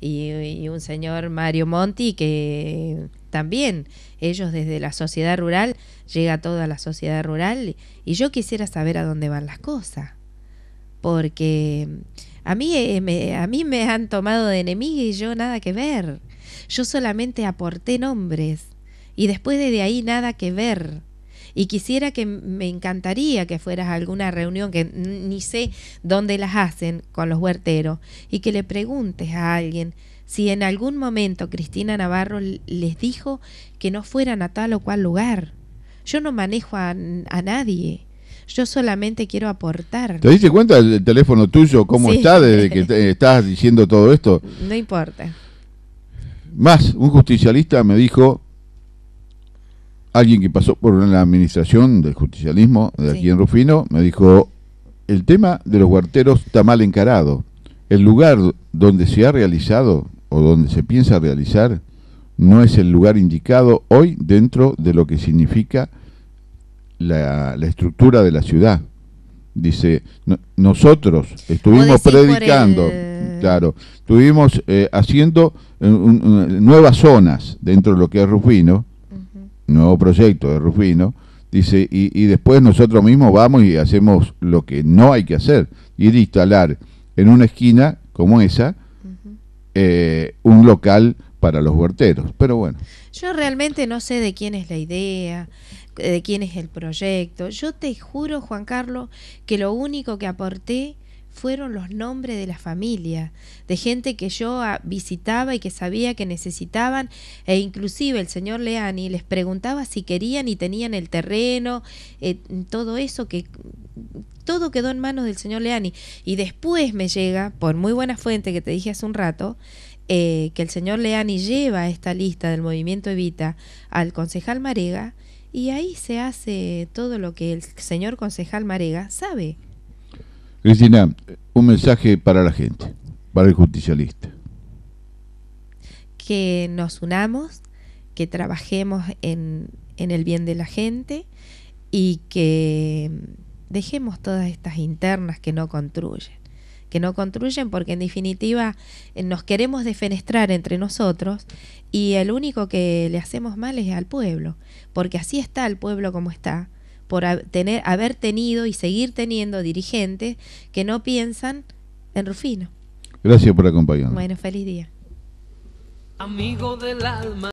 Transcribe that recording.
Y, un señor Mario Monti que también ellos desde la sociedad rural llega toda la sociedad rural y yo quisiera saber a dónde van las cosas porque a mí eh, me, a mí me han tomado de enemigo y yo nada que ver yo solamente aporté nombres y después de ahí nada que ver y quisiera que me encantaría que fueras a alguna reunión que ni sé dónde las hacen con los huerteros y que le preguntes a alguien si en algún momento Cristina Navarro les dijo que no fueran a tal o cual lugar. Yo no manejo a, nadie. Yo solamente quiero aportar. ¿Te diste cuenta del teléfono tuyo cómo está desde que estás diciendo todo esto? No importa. Más, un justicialista me dijo alguien que pasó por la administración del justicialismo de aquí en Rufino me dijo, el tema de los guarteros está mal encarado. El lugar donde se ha realizado o donde se piensa realizar no es el lugar indicado hoy dentro de lo que significa la, estructura de la ciudad. Dice, nosotros estuvimos predicando, claro, estuvimos eh, haciendo eh, nuevas zonas dentro de lo que es Rufino, nuevo proyecto de Rufino, dice, y, después nosotros mismos vamos y hacemos lo que no hay que hacer, y instalar en una esquina como esa eh, un local para los huerteros. Pero bueno. Yo realmente no sé de quién es la idea, eh, de quién es el proyecto. Yo te juro, Juan Carlos, que lo único que aporté fueron los nombres de la familia, de gente que yo ah, visitaba y que sabía que necesitaban, e inclusive el señor Leani les preguntaba si querían y tenían el terreno, eh, todo eso que todo quedó en manos del señor Leani. Y después me llega, por muy buena fuente que te dije hace un rato, eh, que el señor Leani lleva esta lista del movimiento Evita al concejal Marega, y ahí se hace todo lo que el señor concejal Marega sabe. Cristina, un mensaje para la gente, para el justicialista. Que nos unamos, que trabajemos en, en el bien de la gente y que dejemos todas estas internas que no construyen que no construyen, porque en definitiva eh, nos queremos defenestrar entre nosotros y el único que le hacemos mal es al pueblo, porque así está el pueblo como está, por tener, haber tenido y seguir teniendo dirigentes que no piensan en Rufino. Gracias por acompañarnos. Bueno, feliz día. Amigo del alma.